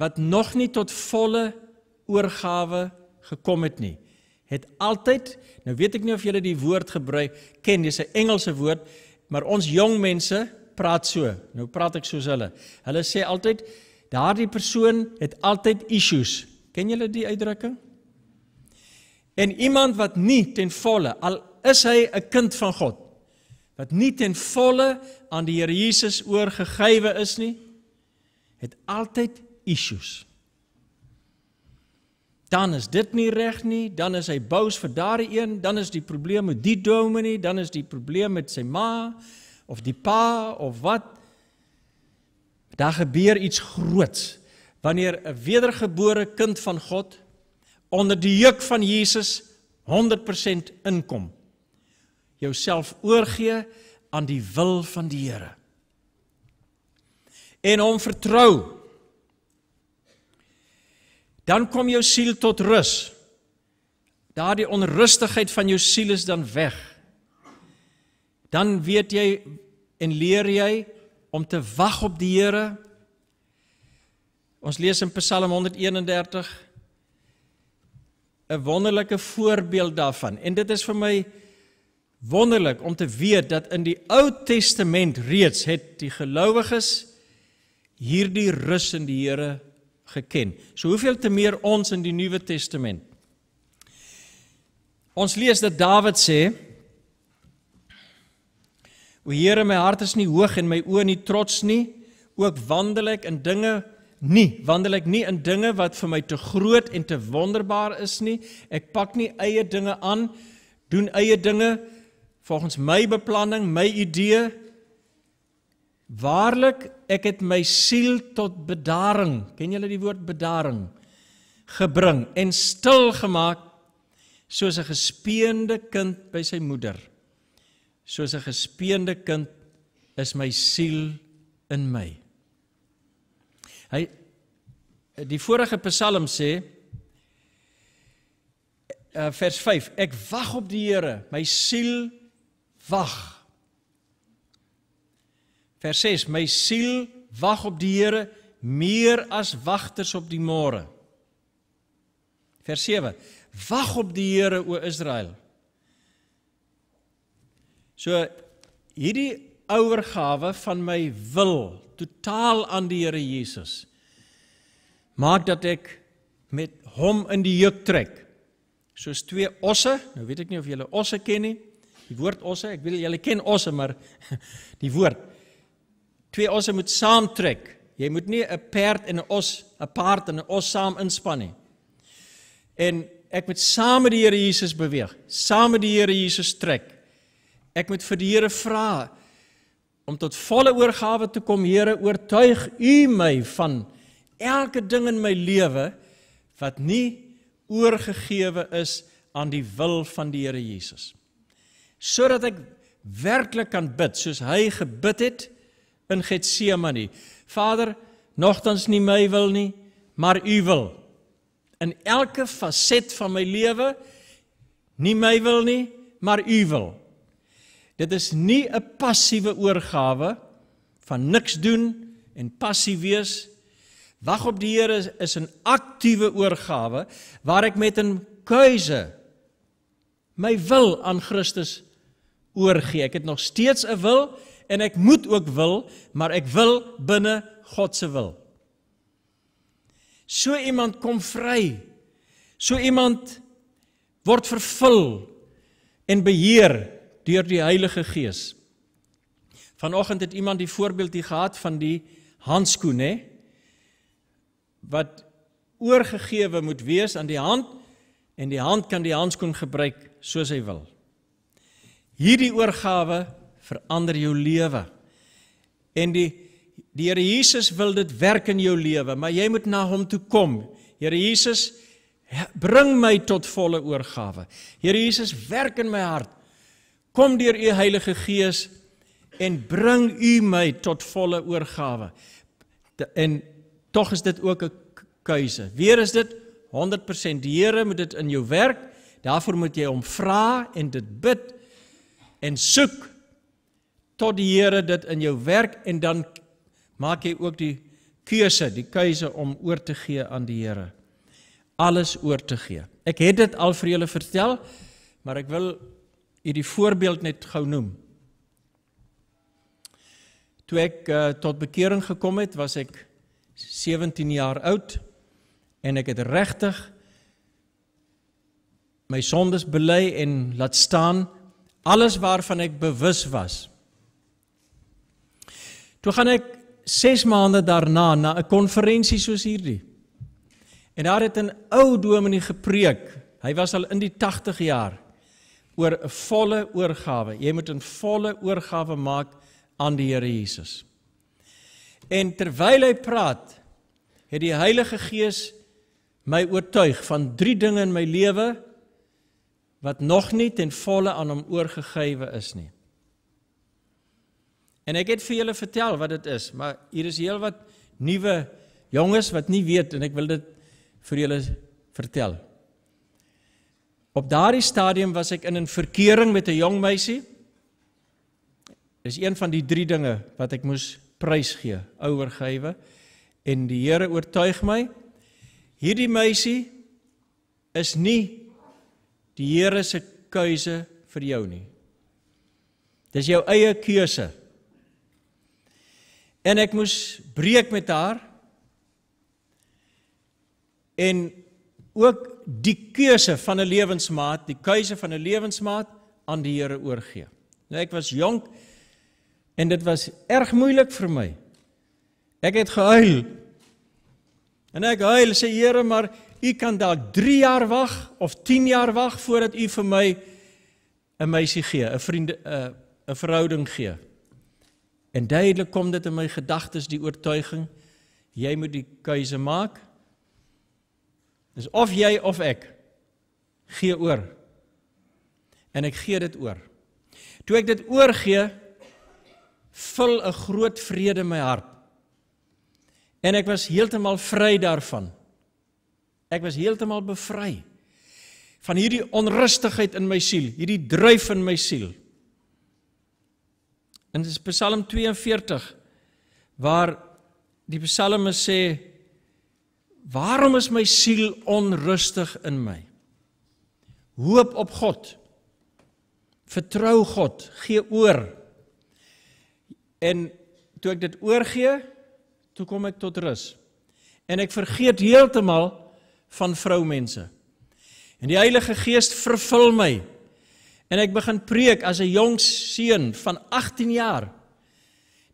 wat nog nie tot volle oorgawe gekom het nie het altyd nou weet ek nie of julle die woord gebruik ken dis 'n Engelse woord maar ons jong mense praat so nou praat ek soos hulle hulle sê altyd daardie persoon het altyd issues ken julle die uitdrukking en iemand wat nie ten volle al is hy 'n kind van God wat nie ten volle aan die Here Jesus oorgegewe is nie, het altyd issues. Dan is dit nie reg nie, dan is hy bous vir daardie een, dan is die probleem met die dominee, dan is die probleem met sy ma of die pa of wat. Daar gebeur iets groots wanneer 'n wedergebore kind van God onder die juk van Jesus 100% inkom jouself oorgee aan die wil van die Here. En hom vertrou. Dan kom jou siel tot rus. Daardie onrustigheid van jou siel is dan weg. Dan weet jy en leer jy om te wag op die Here. Ons lees in Psalm 131 'n wonderlike voorbeeld daarvan. En dit is vir my wonderlik om te weet dat in die Ou Testament reeds het die gelowiges hierdie rus in die Here geken. So hoeveel te meer ons in die Nuwe Testament. Ons lees dat Dawid sê: "O Here, my hart is nie hoog en my oë nie trots nie, ook wandel ek in dinge nie, wandel ek nie in dinge wat vir my te groot en te wonderbaar is nie. Ek pak nie eie dinge aan, doen eie dinge volgens my beplanning, my idee. Waarlik, ek het my siel tot bedaring, ken julle die woord bedaring, gebring en stil gemaak soos 'n gespeende kind by sy moeder. Soos 'n gespeende kind is my siel in my. Hy die vorige Psalm sê eh, vers 5 ek wag op die Here my siel wag. Vers 6: My siel wag op die Here meer as wagters op die môre. Vers 7: Wag op die Here, o Israel. So hierdie oorgawe van my wil totaal aan die Here Jesus maak dat ek met hom in die juk trek. Soos twee osse, nou weet ek nie of julle osse ken nie, Die woord osse, ek weet julle ken osse, maar [laughs] die woord twee osse moet saam trek. Jy moet nie 'n perd en 'n os, 'n paard en 'n os saam inspan nie. En ek moet saam met die Here Jesus beweeg, saam met die Here Jesus trek. Ek moet vir die Here vra om tot volle oorgawe te kom. Here, oortuig U my van elke ding in my lewe wat nie oorgegewe is aan die wil van die Here Jesus nie sodat ek werklik kan bid soos hy gebid het in Getsemane. Vader, nogtans nie my wil nie, maar u wil. In elke faset van my lewe nie my wil nie, maar u wil. Dit is nie 'n passiewe oorgawe van niks doen en passief wees. Wag op die Here is 'n aktiewe oorgawe waar ek met 'n keuse my wil aan Christus oorgee. Ek het nog steeds 'n wil en ek moet ook wil, maar ek wil binne God se wil. So iemand kom vry. So iemand word vervul en beheer deur die Heilige Gees. Vanoggend het iemand die voorbeeld hier gehad van die handskoen hè wat oorgegewe moet wees aan die hand en die hand kan die handskoen gebruik soos hy wil hierdie oorgawe verander jou lewe. En die die Here Jesus wil dit werk in jou lewe, maar jy moet na hom toe kom. Here Jesus, bring my tot volle oorgawe. Here Jesus, werk in my hart. Kom deur u Heilige Gees en bring u my tot volle oorgawe. En tog is dit ook 'n keuse. Weer is dit 100% die Here moet dit in jou werk. Daarvoor moet jy hom vra en dit bid en soek tot die Here dit in jou werk en dan maak jy ook die keuse, die keuse om oor te gee aan die Here. Alles oor te gee. Ek het dit al vir julle vertel, maar ek wil hierdie voorbeeld net gou noem. Toe ek uh, tot bekering gekom het, was ek 17 jaar oud en ek het regtig my sondes bely en laat staan alles waarvan ek bewus was. Toe gaan ek 6 maande daarna na 'n konferensie soos hierdie. En daar het 'n ou dominee gepreek. Hy was al in die 80 jaar oor 'n volle oorgawe. Jy moet 'n volle oorgawe maak aan die Here Jesus. En terwyl hy praat, het die Heilige Gees my oortuig van drie dinge in my lewe wat nog nie ten volle aan hom oorgegee is nie. En ek het vir julle vertel wat dit is, maar hier is heelwat nuwe jonges wat nie weet en ek wil dit vir julle vertel. Op daardie stadium was ek in 'n verkering met 'n jong meisie. Dis een van die drie dinge wat ek moes prys gee, oorgawe en die Here oortuig my hierdie meisie is nie die Here se keuse vir jou nie. Dis jou eie keuse. En ek moes breek met haar. En ook die keuse van 'n lewensmaat, die keuse van 'n lewensmaat aan die Here oorgee. Nou ek was jonk en dit was erg moeilik vir my. Ek het gehuil. En ek huil sê Here, maar u kan dalk 3 jaar wag of 10 jaar wag voordat u vir my 'n meisie gee, 'n vriend eh, 'n 'n verhouding gee. En duidelik kom dit in my gedagtes die oortuiging jy moet die keuse maak. Dis of jy of ek gee oor. En ek gee dit oor. Toe ek dit oorgee, vul 'n groot vrede my hart. En ek was heeltemal vry daarvan. Ek was heeltemal bevry van hierdie onrustigheid in my siel, hierdie dryf in my siel. En dis Psalm 42 waar die psalmes sê waarom is my siel onrustig in my? Hoop op God. Vertrou God, gee oor. En toe ek dit oorgee, toe kom ek tot rus. En ek vergeet heeltemal van vroumense. En die Heilige Gees vervul my. En ek begin preek as 'n jong seun van 18 jaar.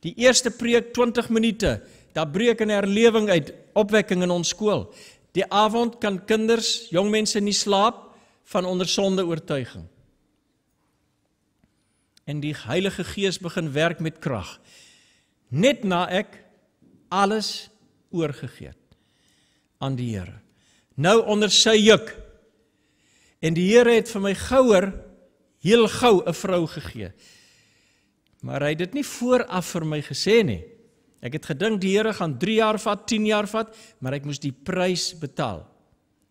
Die eerste preek 20 minute, daar breek 'n herlewing uit, opwekking in ons skool. Die avond kan kinders, jong mense nie slaap van ondersonde oortuiging. En die Heilige Gees begin werk met krag. Net na ek alles oorgegee het aan die Here nou onder sy juk. En die Here het vir my gouer heel gou 'n vrou gegee. Maar hy het dit nie vooraf vir my gesê nie. Ek het gedink die Here gaan 3 jaar vat, 10 jaar vat, maar ek moes die prys betaal.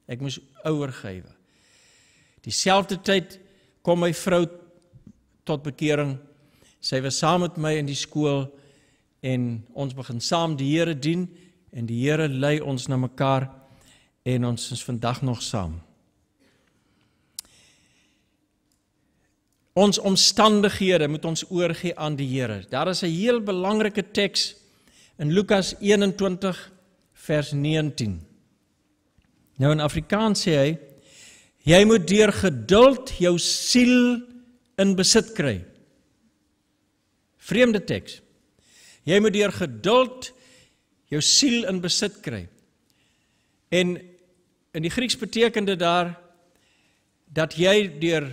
Ek moes oorgewe. Dieselfde tyd kom my vrou tot bekering. Sy was saam met my in die skool en ons begin saam die Here dien en die Here lei ons na mekaar en ons is vandag nog saam. Ons omstandighede moet ons oorgie aan die Here. Daar is 'n heel belangrike teks in Lukas 21 vers 19. Nou in Afrikaans sê hy: Jy moet deur geduld jou siel in besit kry. Vreemde teks. Jy moet deur geduld jou siel in besit kry. En In die Grieks beteken dit daar dat jy deur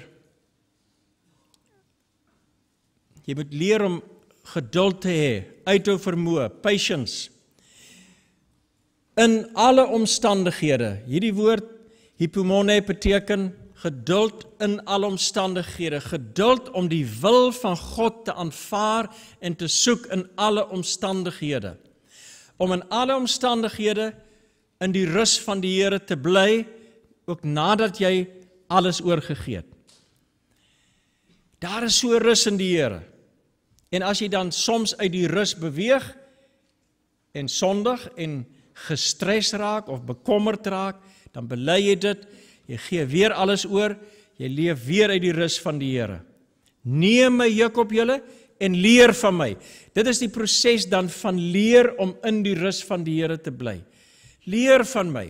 jy moet leer om geduld te hê, uithou vermoë, patience in alle omstandighede. Hierdie woord hypomone beteken geduld in alle omstandighede, geduld om die wil van God te aanvaar en te soek in alle omstandighede. Om in alle omstandighede in die rus van die Here te bly ook nadat jy alles oorgegee het. Daar is so rus in die Here. En as jy dan soms uit die rus beweeg en sondig en gestres raak of bekommerd raak, dan bely jy dit, jy gee weer alles oor, jy leef weer uit die rus van die Here. Neem my juk op julle en leer van my. Dit is die proses dan van leer om in die rus van die Here te bly leer van my.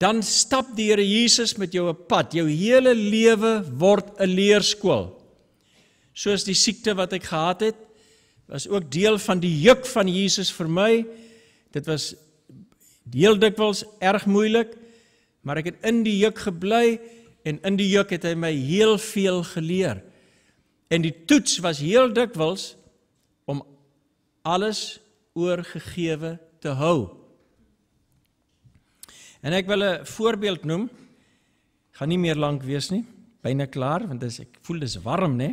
Dan stap die Here Jesus met jou op pad. Jou hele lewe word 'n leerskool. Soos die siekte wat ek gehad het, was ook deel van die juk van Jesus vir my. Dit was heel dikwels erg moeilik, maar ek het in die juk gebly en in die juk het hy my heel veel geleer. En die toets was heel dikwels om alles oorgegewe te hou. En ek wil 'n voorbeeld noem. Ek gaan nie meer lank wees nie. Byna klaar want dis ek voel dis warm, né?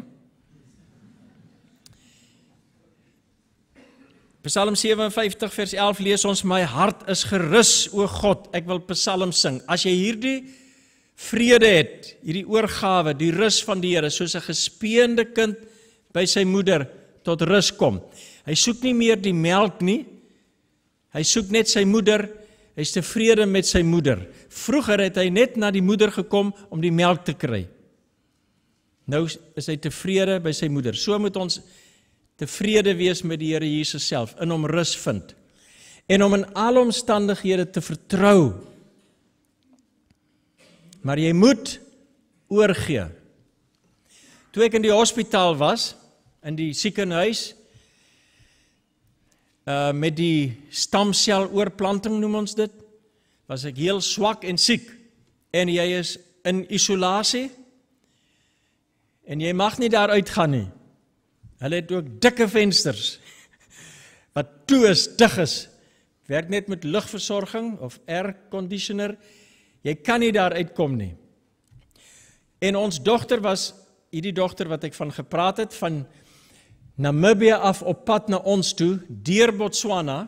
Psalm 57 vers 11 lees ons my hart is gerus o God. Ek wil Psalm sing. As jy hierdie vrede het, hierdie oorgawe, die rus van die Here, soos 'n gespeende kind by sy moeder tot rus kom. Hy soek nie meer die melk nie. Hy soek net sy moeder. Hy's tevrede met sy moeder. Vroeger het hy net na die moeder gekom om die melk te kry. Nou is hy tevrede by sy moeder. So moet ons tevrede wees met die Here Jesus self, in hom rus vind en om in alle omstandighede te vertrou. Maar jy moet oorgee. Toe ek in die hospitaal was, in die siekenhuis, uh met die stamseloorplanting noem ons dit was ek heel swak en siek en jy is in isolasie en jy mag nie daar uit gaan nie hulle het ook dikke vensters [laughs] wat toe is dig is werk net met lugversorging of air conditioner jy kan nie daar uitkom nie en ons dogter was hierdie dogter wat ek van gepraat het van Namibië af op pad na ons toe deur Botswana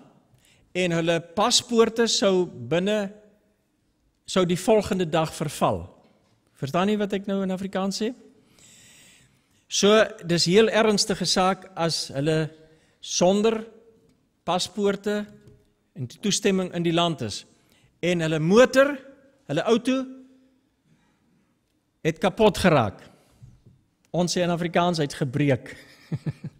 en hulle paspoorte sou binne sou die volgende dag verval. Verstaan jy wat ek nou in Afrikaans sê? So dis heel ernstige saak as hulle sonder paspoorte en toestemming in die land is en hulle motor, hulle outo het kapot geraak. Ons sê in Afrikaans hy't gebreek. [laughs]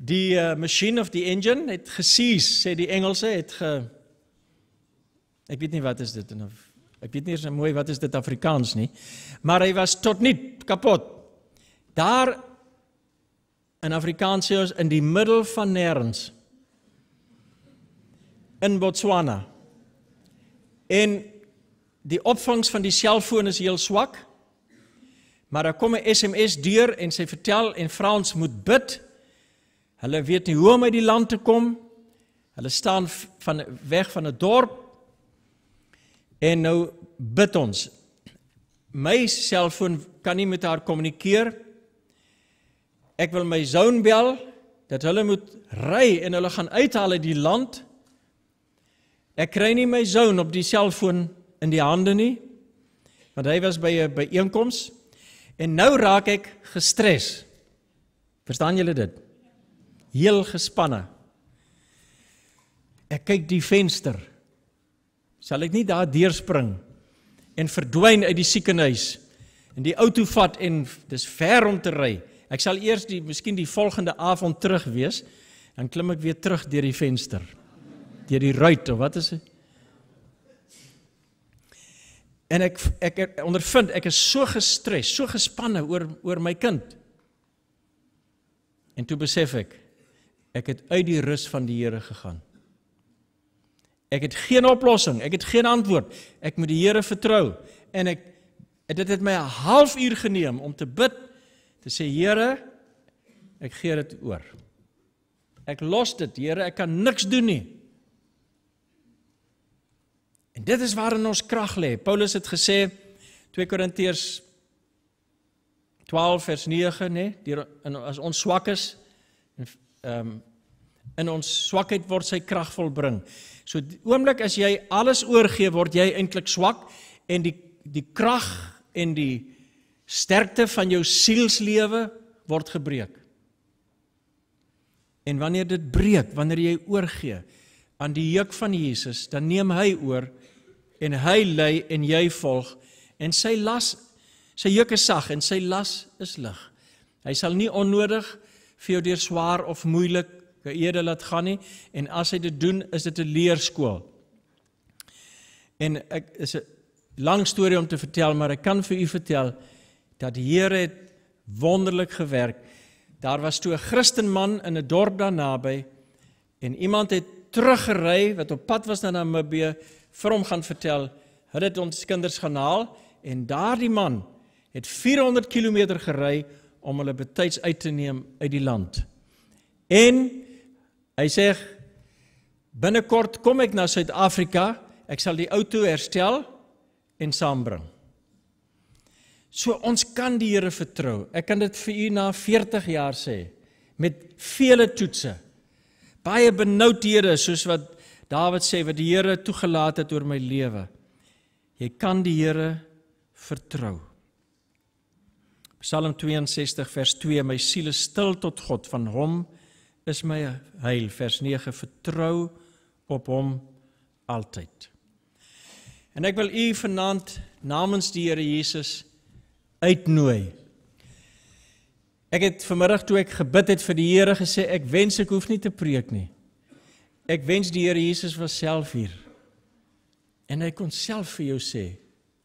Die uh, machine of die engine het gesies, sê die Engelse het ge Ek weet nie wat is dit in of ek weet nie eens mooi wat is dit Afrikaans nie. Maar hy was tot nie kapot. Daar in Afrikaans sê ons in die middel van nêrens in Botswana. En die opvangs van die selfoon is heel swak. Maar daar kom 'n SMS deur en sy vertel en vra ons moet bid Hulle weet nie hoe om uit die land te kom. Hulle staan van weg van 'n dorp. En nou bid ons. My selfoon kan nie met haar kommunikeer. Ek wil my seun bel dat hulle moet ry en hulle gaan uithaal uit die land. Ek kry nie my seun op die selfoon in die hande nie. Want hy was by 'n byeenkoms en nou raak ek gestres. Verstaan julle dit? heel gespanne. Ek kyk die venster. Sal ek nie daar deurspring en verdwyn uit die siekenhuis en die outo vat en dis ver om te ry. Ek sal eers die miskien die volgende avond terug wees en klim ek weer terug deur die venster. Deur die ruit of wat is dit? En ek ek ondervind ek is so gestres, so gespanne oor oor my kind. En toe besef ek, Ek het uit die rus van die Here gegaan. Ek het geen oplossing, ek het geen antwoord. Ek moet die Here vertrou en ek dit het my 'n halfuur geneem om te bid te sê Here, ek gee dit oor. Ek los dit, Here, ek kan niks doen nie. En dit is waarin ons krag lê. Paulus het gesê 2 Korintiërs 12 vers 9, nê, nee, as ons swak is en ehm um, in ons swakheid word sy krag volbring. So oomblik as jy alles oorgee, word jy eintlik swak en die die krag en die sterkte van jou sielslewe word gebreek. En wanneer dit breek, wanneer jy oorgee aan die juk van Jesus, dan neem hy oor en hy lei en jy volg en sy las sy juk is sag en sy las is lig. Hy sal nie onnodig vir jou deur swaar of moeilik 'n ede laat gaan nie en as hy dit doen is dit 'n leerskool. En ek is 'n lang storie om te vertel, maar ek kan vir u vertel dat die Here het wonderlik gewerk. Daar was toe 'n Christenman in 'n dorp daar naby en iemand het teruggery wat op pad was na Namibia vir hom gaan vertel, hulle het ons kinders gaan haal en daardie man het 400 km gery om hulle betyds uit te neem uit die land. En Hy sê binnekort kom ek na Suid-Afrika, ek sal die ou toe herstel en saambring. So ons kan die Here vertrou. Ek kan dit vir u na 40 jaar sê met vele toetse. Baie benoudhede soos wat Dawid sê wat die Here toegelaat het oor my lewe. Jy kan die Here vertrou. Psalm 62 vers 2 my siel is stil tot God van hom is my heil vers 9 vertrou op hom altyd. En ek wil u vanaand namens die Here Jesus uitnooi. Ek het vanmiddag toe ek gebid het vir die Here gesê ek wens ek hoef nie te preek nie. Ek wens die Here Jesus was self hier. En hy kon self vir jou sê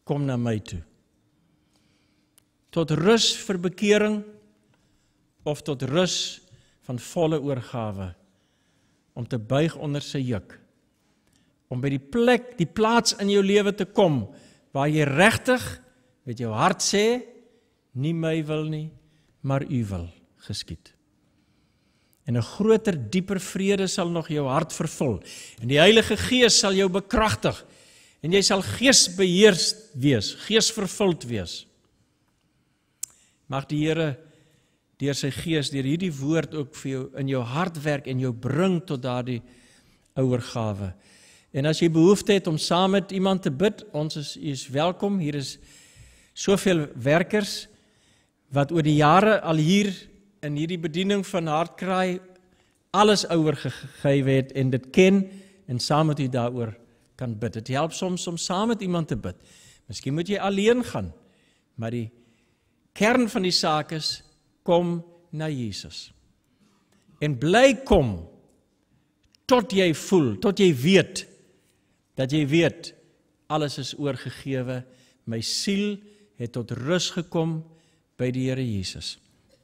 kom na my toe. Tot rus vir bekering of tot rus vir van volle oorgawe om te buig onder sy juk om by die plek, die plaas in jou lewe te kom waar jy regtig met jou hart sê nie my wil nie, maar u wil geskied. En 'n groter, dieper vrede sal nog jou hart vervul en die Heilige Gees sal jou bekragtig en jy sal geesbeheers wees, geesvervuld wees. Mag die Here deur sy gees deur hierdie woord ook vir jou in jou hart werk en jou bring tot daardie oorgawe. En as jy behoefte het om saam met iemand te bid, ons is u is welkom. Hier is soveel werkers wat oor die jare al hier in hierdie bediening van hartkraai alles oorgegee het en dit ken en saam met u daaroor kan bid. Dit help soms om saam met iemand te bid. Miskien moet jy alleen gaan, maar die kern van die saak is kom na Jesus. En bly kom tot jy voel, tot jy weet dat jy weet alles is oorgegewe. My siel het tot rus gekom by die Here Jesus.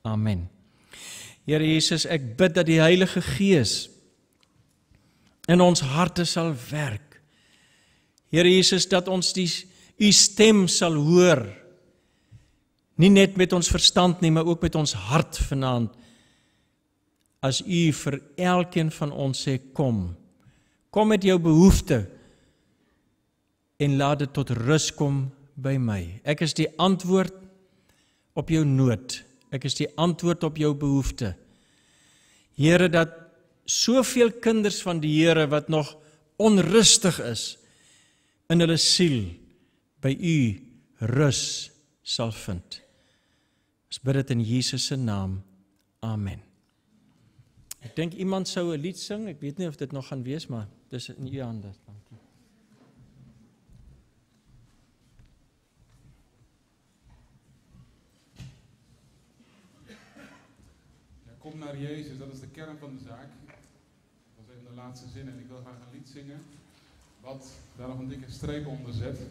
Amen. Here Jesus, ek bid dat die Heilige Gees in ons harte sal werk. Here Jesus, dat ons die u stem sal hoor nie net met ons verstand nie, maar ook met ons hart vanaand. As U vir elkeen van ons sê kom. Kom met jou behoeftes en laat dit tot rus kom by my. Ek is die antwoord op jou nood. Ek is die antwoord op jou behoeftes. Here dat soveel kinders van die Here wat nog onrustig is in hulle siel by U rus sal vind. Ons bid in Jezus se naam. Amen. Ik denk iemand zou een lied zingen. Ik weet niet of dit nog gaan wees, maar dis in u hande. de kom naar Jezus, dat is de kern van de zaak. Dat was even de laatste zin en ik wil graag een lied zingen wat daar nog een dikke streep onder zet.